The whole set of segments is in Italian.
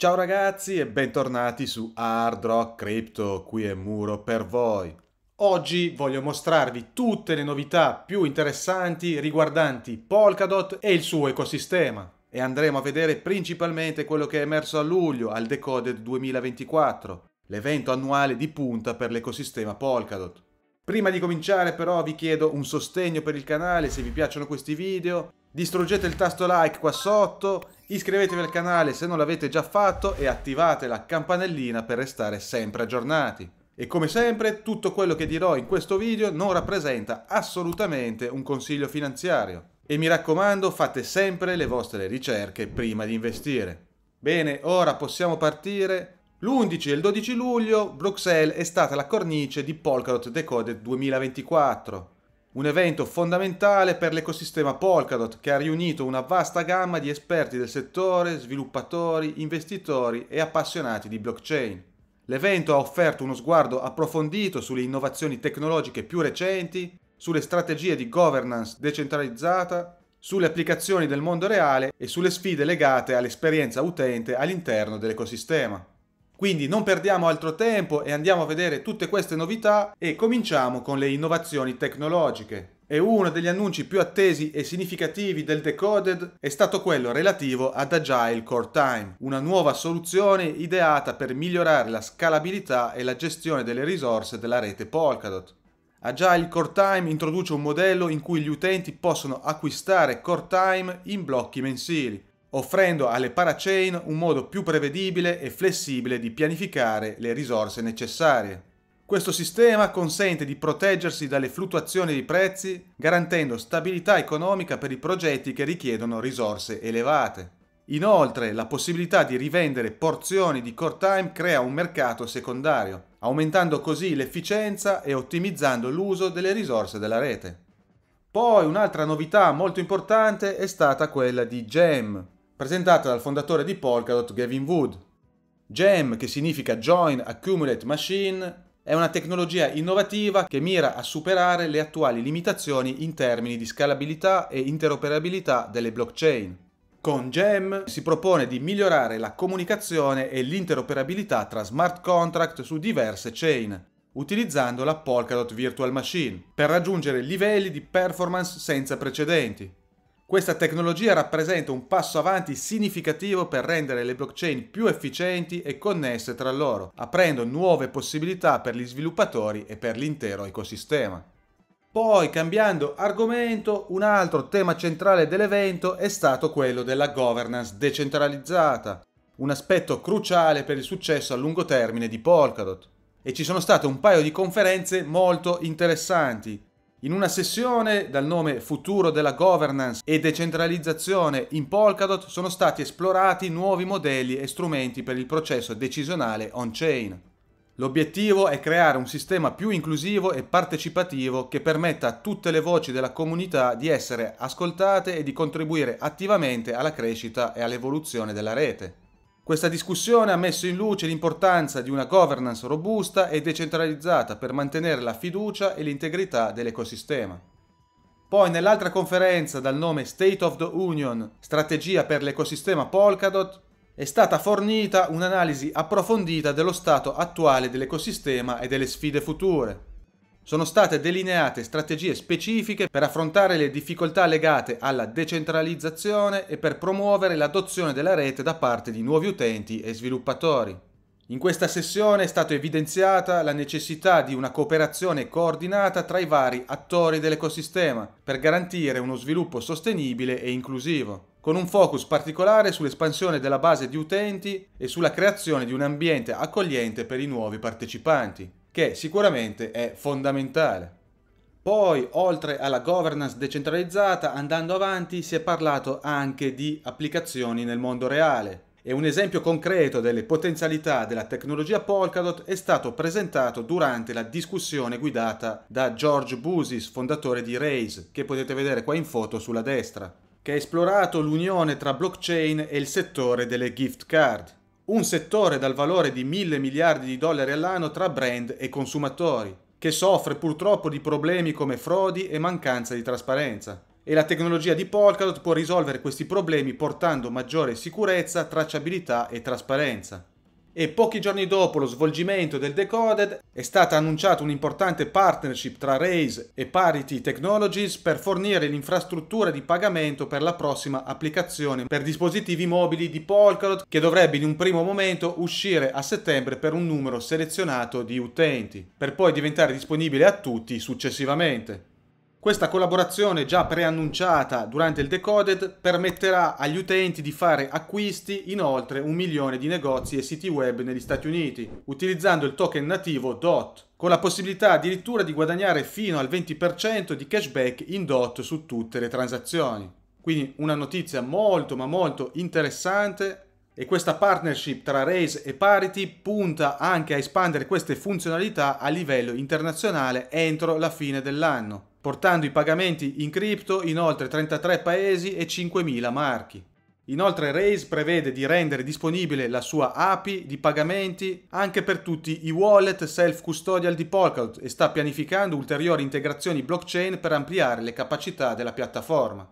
Ciao ragazzi e bentornati su Hard Rock Crypto, qui è Muro per voi. Oggi voglio mostrarvi tutte le novità più interessanti riguardanti Polkadot e il suo ecosistema e andremo a vedere principalmente quello che è emerso a luglio al Decoded 2024, l'evento annuale di punta per l'ecosistema Polkadot. Prima di cominciare però vi chiedo un sostegno per il canale se vi piacciono questi video, distruggete il tasto like qua sotto Iscrivetevi al canale se non l'avete già fatto e attivate la campanellina per restare sempre aggiornati. E come sempre, tutto quello che dirò in questo video non rappresenta assolutamente un consiglio finanziario. E mi raccomando, fate sempre le vostre ricerche prima di investire. Bene, ora possiamo partire. L'11 e il 12 luglio Bruxelles è stata la cornice di Polkadot Decoded 2024 un evento fondamentale per l'ecosistema Polkadot che ha riunito una vasta gamma di esperti del settore, sviluppatori, investitori e appassionati di blockchain. L'evento ha offerto uno sguardo approfondito sulle innovazioni tecnologiche più recenti, sulle strategie di governance decentralizzata, sulle applicazioni del mondo reale e sulle sfide legate all'esperienza utente all'interno dell'ecosistema. Quindi non perdiamo altro tempo e andiamo a vedere tutte queste novità e cominciamo con le innovazioni tecnologiche. E uno degli annunci più attesi e significativi del Decoded è stato quello relativo ad Agile Core Time, una nuova soluzione ideata per migliorare la scalabilità e la gestione delle risorse della rete Polkadot. Agile Core Time introduce un modello in cui gli utenti possono acquistare Core Time in blocchi mensili, offrendo alle parachain un modo più prevedibile e flessibile di pianificare le risorse necessarie. Questo sistema consente di proteggersi dalle fluttuazioni dei prezzi, garantendo stabilità economica per i progetti che richiedono risorse elevate. Inoltre, la possibilità di rivendere porzioni di core time crea un mercato secondario, aumentando così l'efficienza e ottimizzando l'uso delle risorse della rete. Poi un'altra novità molto importante è stata quella di Gem, presentata dal fondatore di Polkadot Gavin Wood. GEM, che significa Join Accumulate Machine, è una tecnologia innovativa che mira a superare le attuali limitazioni in termini di scalabilità e interoperabilità delle blockchain. Con GEM si propone di migliorare la comunicazione e l'interoperabilità tra smart contract su diverse chain, utilizzando la Polkadot Virtual Machine, per raggiungere livelli di performance senza precedenti. Questa tecnologia rappresenta un passo avanti significativo per rendere le blockchain più efficienti e connesse tra loro, aprendo nuove possibilità per gli sviluppatori e per l'intero ecosistema. Poi, cambiando argomento, un altro tema centrale dell'evento è stato quello della governance decentralizzata, un aspetto cruciale per il successo a lungo termine di Polkadot. E ci sono state un paio di conferenze molto interessanti, in una sessione dal nome Futuro della governance e decentralizzazione in Polkadot sono stati esplorati nuovi modelli e strumenti per il processo decisionale on-chain. L'obiettivo è creare un sistema più inclusivo e partecipativo che permetta a tutte le voci della comunità di essere ascoltate e di contribuire attivamente alla crescita e all'evoluzione della rete. Questa discussione ha messo in luce l'importanza di una governance robusta e decentralizzata per mantenere la fiducia e l'integrità dell'ecosistema. Poi nell'altra conferenza dal nome State of the Union, strategia per l'ecosistema Polkadot, è stata fornita un'analisi approfondita dello stato attuale dell'ecosistema e delle sfide future sono state delineate strategie specifiche per affrontare le difficoltà legate alla decentralizzazione e per promuovere l'adozione della rete da parte di nuovi utenti e sviluppatori. In questa sessione è stata evidenziata la necessità di una cooperazione coordinata tra i vari attori dell'ecosistema per garantire uno sviluppo sostenibile e inclusivo, con un focus particolare sull'espansione della base di utenti e sulla creazione di un ambiente accogliente per i nuovi partecipanti che sicuramente è fondamentale. Poi, oltre alla governance decentralizzata, andando avanti, si è parlato anche di applicazioni nel mondo reale. E un esempio concreto delle potenzialità della tecnologia Polkadot è stato presentato durante la discussione guidata da George Busis, fondatore di Raise, che potete vedere qua in foto sulla destra, che ha esplorato l'unione tra blockchain e il settore delle gift card un settore dal valore di mille miliardi di dollari all'anno tra brand e consumatori, che soffre purtroppo di problemi come frodi e mancanza di trasparenza. E la tecnologia di Polkadot può risolvere questi problemi portando maggiore sicurezza, tracciabilità e trasparenza e pochi giorni dopo lo svolgimento del Decoded è stata annunciata un'importante partnership tra Raise e Parity Technologies per fornire l'infrastruttura di pagamento per la prossima applicazione per dispositivi mobili di Polkadot che dovrebbe in un primo momento uscire a settembre per un numero selezionato di utenti, per poi diventare disponibile a tutti successivamente. Questa collaborazione già preannunciata durante il Decoded permetterà agli utenti di fare acquisti in oltre un milione di negozi e siti web negli Stati Uniti, utilizzando il token nativo DOT, con la possibilità addirittura di guadagnare fino al 20% di cashback in DOT su tutte le transazioni. Quindi una notizia molto ma molto interessante e questa partnership tra Raise e Parity punta anche a espandere queste funzionalità a livello internazionale entro la fine dell'anno, portando i pagamenti in cripto in oltre 33 paesi e 5.000 marchi. Inoltre Raise prevede di rendere disponibile la sua API di pagamenti anche per tutti i wallet self-custodial di Polkadot e sta pianificando ulteriori integrazioni blockchain per ampliare le capacità della piattaforma.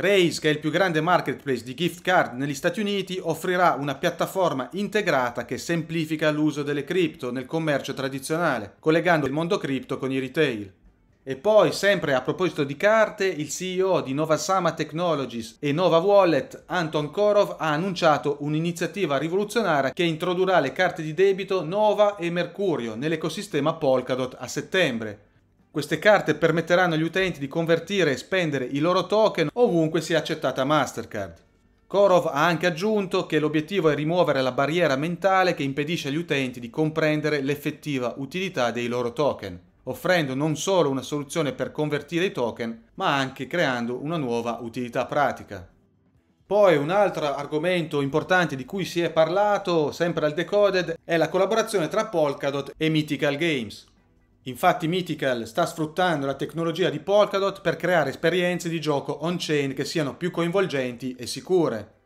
Raise, che è il più grande marketplace di gift card negli Stati Uniti, offrirà una piattaforma integrata che semplifica l'uso delle cripto nel commercio tradizionale, collegando il mondo cripto con i retail. E poi, sempre a proposito di carte, il CEO di Novasama Technologies e Nova Wallet, Anton Korov, ha annunciato un'iniziativa rivoluzionaria che introdurrà le carte di debito Nova e Mercurio nell'ecosistema Polkadot a settembre, queste carte permetteranno agli utenti di convertire e spendere i loro token ovunque sia accettata Mastercard. Korov ha anche aggiunto che l'obiettivo è rimuovere la barriera mentale che impedisce agli utenti di comprendere l'effettiva utilità dei loro token, offrendo non solo una soluzione per convertire i token, ma anche creando una nuova utilità pratica. Poi un altro argomento importante di cui si è parlato sempre al Decoded è la collaborazione tra Polkadot e Mythical Games. Infatti Mythical sta sfruttando la tecnologia di Polkadot per creare esperienze di gioco on-chain che siano più coinvolgenti e sicure.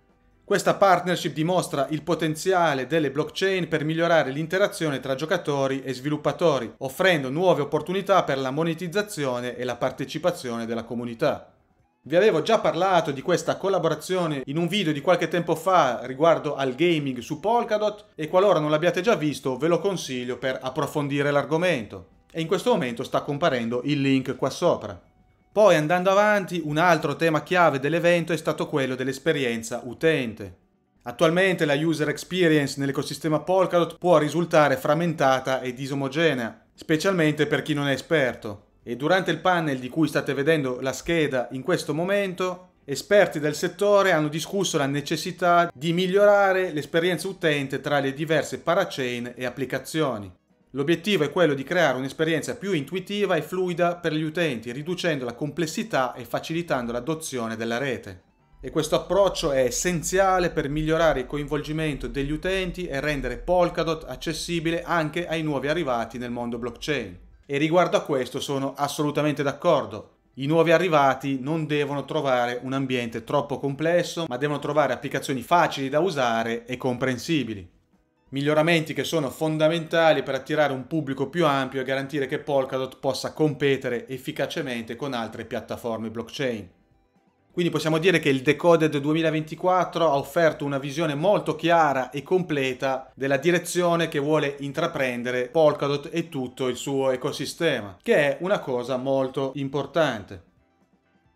Questa partnership dimostra il potenziale delle blockchain per migliorare l'interazione tra giocatori e sviluppatori, offrendo nuove opportunità per la monetizzazione e la partecipazione della comunità. Vi avevo già parlato di questa collaborazione in un video di qualche tempo fa riguardo al gaming su Polkadot e qualora non l'abbiate già visto ve lo consiglio per approfondire l'argomento e in questo momento sta comparendo il link qua sopra. Poi andando avanti, un altro tema chiave dell'evento è stato quello dell'esperienza utente. Attualmente la user experience nell'ecosistema Polkadot può risultare frammentata e disomogenea, specialmente per chi non è esperto. E durante il panel di cui state vedendo la scheda in questo momento, esperti del settore hanno discusso la necessità di migliorare l'esperienza utente tra le diverse parachain e applicazioni. L'obiettivo è quello di creare un'esperienza più intuitiva e fluida per gli utenti, riducendo la complessità e facilitando l'adozione della rete. E questo approccio è essenziale per migliorare il coinvolgimento degli utenti e rendere Polkadot accessibile anche ai nuovi arrivati nel mondo blockchain. E riguardo a questo sono assolutamente d'accordo. I nuovi arrivati non devono trovare un ambiente troppo complesso, ma devono trovare applicazioni facili da usare e comprensibili miglioramenti che sono fondamentali per attirare un pubblico più ampio e garantire che Polkadot possa competere efficacemente con altre piattaforme blockchain. Quindi possiamo dire che il Decoded 2024 ha offerto una visione molto chiara e completa della direzione che vuole intraprendere Polkadot e tutto il suo ecosistema, che è una cosa molto importante.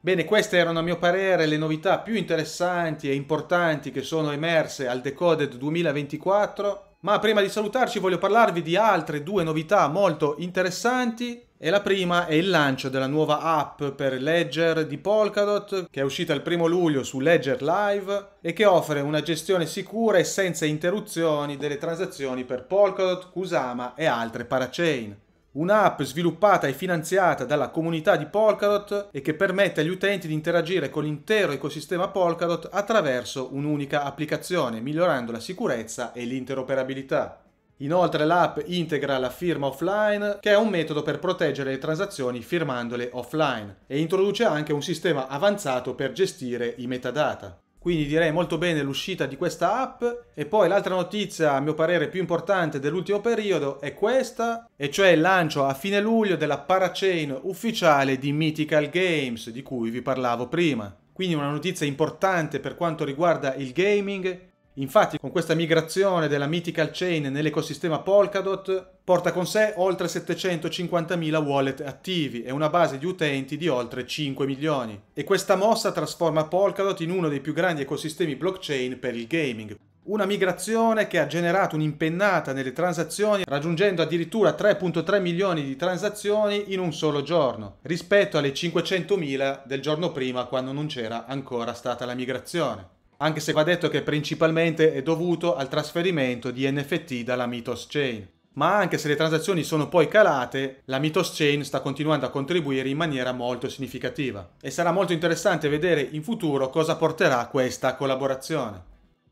Bene, queste erano a mio parere le novità più interessanti e importanti che sono emerse al Decoded 2024. Ma prima di salutarci voglio parlarvi di altre due novità molto interessanti e la prima è il lancio della nuova app per Ledger di Polkadot che è uscita il 1 luglio su Ledger Live e che offre una gestione sicura e senza interruzioni delle transazioni per Polkadot, Kusama e altre parachain. Un'app sviluppata e finanziata dalla comunità di Polkadot e che permette agli utenti di interagire con l'intero ecosistema Polkadot attraverso un'unica applicazione, migliorando la sicurezza e l'interoperabilità. Inoltre l'app integra la firma offline, che è un metodo per proteggere le transazioni firmandole offline, e introduce anche un sistema avanzato per gestire i metadata. Quindi direi molto bene l'uscita di questa app e poi l'altra notizia a mio parere più importante dell'ultimo periodo è questa, e cioè il lancio a fine luglio della parachain ufficiale di Mythical Games di cui vi parlavo prima. Quindi una notizia importante per quanto riguarda il gaming Infatti, con questa migrazione della Mythical Chain nell'ecosistema Polkadot, porta con sé oltre 750.000 wallet attivi e una base di utenti di oltre 5 milioni. E questa mossa trasforma Polkadot in uno dei più grandi ecosistemi blockchain per il gaming. Una migrazione che ha generato un'impennata nelle transazioni, raggiungendo addirittura 3.3 milioni di transazioni in un solo giorno, rispetto alle 500.000 del giorno prima quando non c'era ancora stata la migrazione anche se va detto che principalmente è dovuto al trasferimento di NFT dalla Mythos Chain. Ma anche se le transazioni sono poi calate, la Mythos Chain sta continuando a contribuire in maniera molto significativa e sarà molto interessante vedere in futuro cosa porterà questa collaborazione.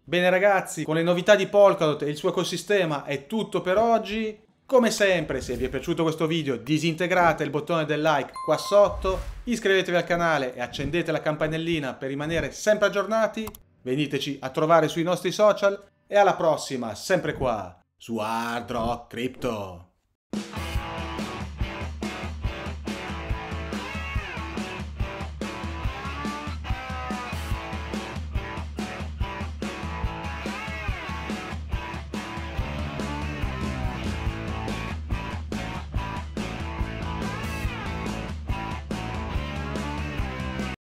Bene ragazzi, con le novità di Polkadot e il suo ecosistema è tutto per oggi. Come sempre, se vi è piaciuto questo video, disintegrate il bottone del like qua sotto, iscrivetevi al canale e accendete la campanellina per rimanere sempre aggiornati Veniteci a trovare sui nostri social e alla prossima, sempre qua, su Hard Rock Crypto.